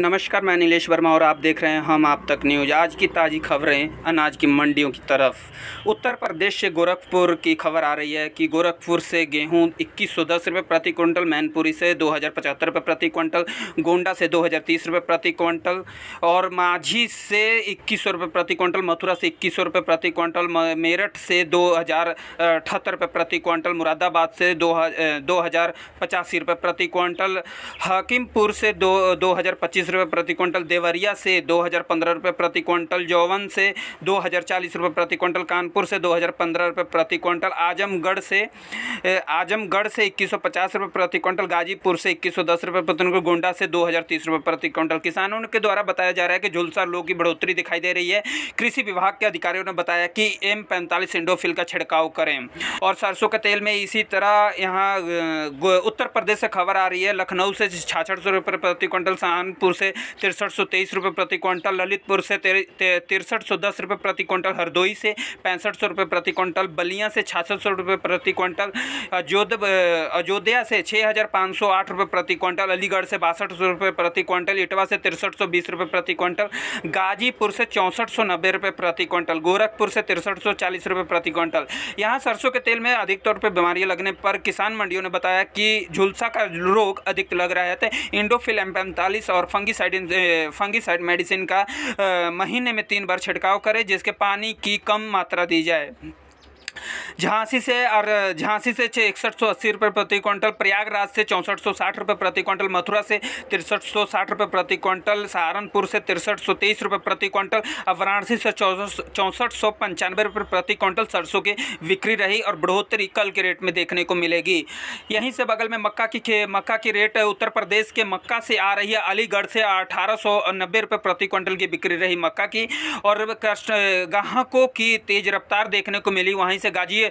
नमस्कार मैं नीलेश वर्मा और आप देख रहे हैं हम आप तक न्यूज आज की ताज़ी खबरें अनाज की मंडियों की तरफ उत्तर प्रदेश से गोरखपुर की खबर आ रही है कि गोरखपुर से गेहूं इक्कीस सौ दस रुपये प्रति क्विंटल मैनपुरी से दो हज़ार पचहत्तर रुपये प्रति क्विंटल गोंडा से दो हज़ार तीस रुपये प्रति क्विंटल और माझी से इक्कीस सौ रुपये प्रति क्विंटल मथुरा से इक्कीस सौ रुपये प्रति क्विंटल मेरठ से दो हज़ार अठहत्तर रुपये प्रति क्विंटल मुरादाबाद से दो दो हज़ार पचासी रुपये प्रति क्विंटल हाकिमपुर से दो दो हज़ार पच्चीस तीस रुपये प्रति क्विंटल देवरिया से दो हज़ार पंद्रह रुपये प्रति क्विंटल जौवन से दो हज़ार चालीस रुपये प्रति क्विंटल कानपुर से दो हज़ार पंद्रह रुपये प्रति क्विंटल आजमगढ़ से आजमगढ़ से इक्कीस सौ पचास रुपये प्रति क्विंटल गाजीपुर से इक्कीस सौ दस रुपये प्रति क्विंटल गोंडा से दो हज़ार तीस रुपये प्रति क्विंटल किसानों के द्वारा बताया जा रहा है कि झुलसा लोग की बढ़ोतरी दिखाई दे रही है कृषि विभाग के अधिकारियों ने बताया कि एम पैंतालीस इंडोफिल का छिड़काव करें और सरसों के तेल में इसी तरह यहाँ उत्तर प्रदेश से खबर आ रही है लखनऊ से छाछठ सौ रुपये प्रति क्विंटल सहानपुर से तिरसठ सौ तेईस रुपये प्रति क्विंटल ललितपुर से तिरसठ सौ दस रुपये प्रति क्विंटल हरदोई से पैंसठ सौ रुपये प्रति क्विंटल बलिया से छियासठ सौ रुपये प्रति क्विंटल अजोध अयोध्या से छः हज़ार पाँच सौ आठ रुपये प्रति क्विंटल अलीगढ़ से बासठ सौ रुपये प्रति क्विंटल इटवा से तिरसठ सौ बीस रुपये प्रति क्विंटल गाजीपुर से चौंसठ सौ नब्बे रुपये प्रति क्विंटल गोरखपुर से तिरसठ सौ चालीस रुपये प्रति क्विंटल यहाँ सरसों के तेल में अधिक तौर पर बीमारियाँ लगने पर किसान मंडियों ने बताया कि झुलसा का रोग अधिक लग रहा है तो इंडोफिल एम पैंतालीस और फंगीसाइड फंगीसाइड मेडिसिन का महीने में तीन बार छिड़काव करें जिसके पानी की कम मात्रा दी जाए झांसी से और झांसी से इकसठ सौ अस्सी रुपये प्रति क्विंटल प्रयागराज से चौंसठ सौ साठ रुपये प्रति क्विंटल मथुरा से तिरसठ सौ साठ रुपये प्रति क्विंटल सहारनपुर से तिरसठ सौ तेईस रुपये प्रति क्विंटल और वाराणसी से चौंसठ सौ पंचानवे रुपये प्रति क्विंटल सरसों की बिक्री रही और बढ़ोतरी कल के रेट में देखने को मिलेगी यहीं से बगल में मक्का की मक्का की रेट उत्तर प्रदेश के मक्का से आ रही है अलीगढ़ से अठारह सौ नब्बे रुपये प्रति क्विंटल की बिक्री रही मक्का की और ग्राहकों की तेज़ रफ्तार देखने को मिली वहीं से गाजी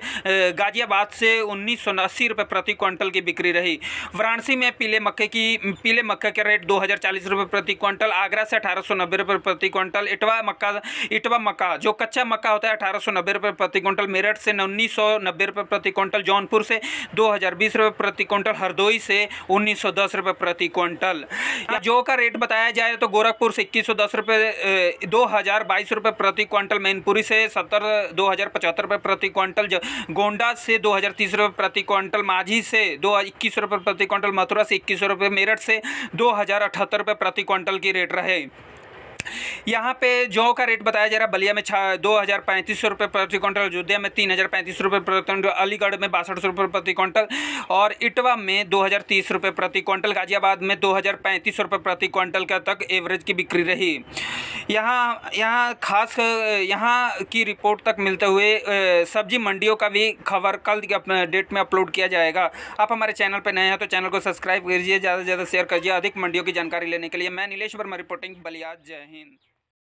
गाजियाबाद से उन्नीस सौ अस्सी रुपये प्रति क्विंटल की बिक्री रही वाराणसी में पीले मक्के की पीले मक्के का रेट दो हज़ार चालीस रुपये प्रति क्विंटल आगरा से अठारह सौ नब्बे रुपये प्रति क्विंटल इटवा मक्का इटवा मक्का जो कच्चा मक्का होता है अठारह सौ नब्बे रुपये प्रति क्विंटल मेरठ से उन्नीस सौ नब्बे रुपये प्रति क्विंटल जौनपुर से दो हज़ार बीस रुपये प्रति क्विंटल हरदोई से उन्नीस सौ दस रुपये प्रति क्विंटल जो का रेट बताया जाए तो गोरखपुर से इक्कीस सौ दस रुपये दो हज़ार बाईस रुपये प्रति क्विंटल मैनपुरी से सत्तर दो हज़ार पचहत्तर रुपये प्रति क्विंटल गोंडा से दो हज़ार तीस रुपये प्रति क्विंटल माझी से दो इक्कीस रुपये प्रति क्विंटल मथुरा से इक्कीस रुपये मेरठ से दो हज़ार अठहत्तर रुपये प्रति क्विंटल की रेट रहे यहाँ पे जौ का रेट बताया जा रहा है बलिया में छा दो हज़ार पैंतीस सौ रुपये प्रति क्विंटल अयोध्या में तीन हज़ार पैंतीस रुपये प्रति क्विंटल अलीगढ़ में बासठ सौ रुपये प्रति क्विंटल और इटवा में दो हज़ार तीस रुपये प्रति क्विंटल गाजियाबाद में दो हज़ार पैंतीस रुपये प्रति क्विंटल का तक एवरेज की बिक्री रही यहाँ यहाँ खास यहाँ की रिपोर्ट तक मिलते हुए सब्जी मंडियों का भी खबर कल डेट में अपलोड किया जाएगा आप हमारे चैनल पर नए हैं तो चैनल को सब्सक्राइब कीजिए ज़्यादा से ज़्यादा शेयर कीजिए अधिक मंडियों की जानकारी लेने के लिए मैं नीलेश वर्मा रिपोर्टिंग बलिया जय हिंद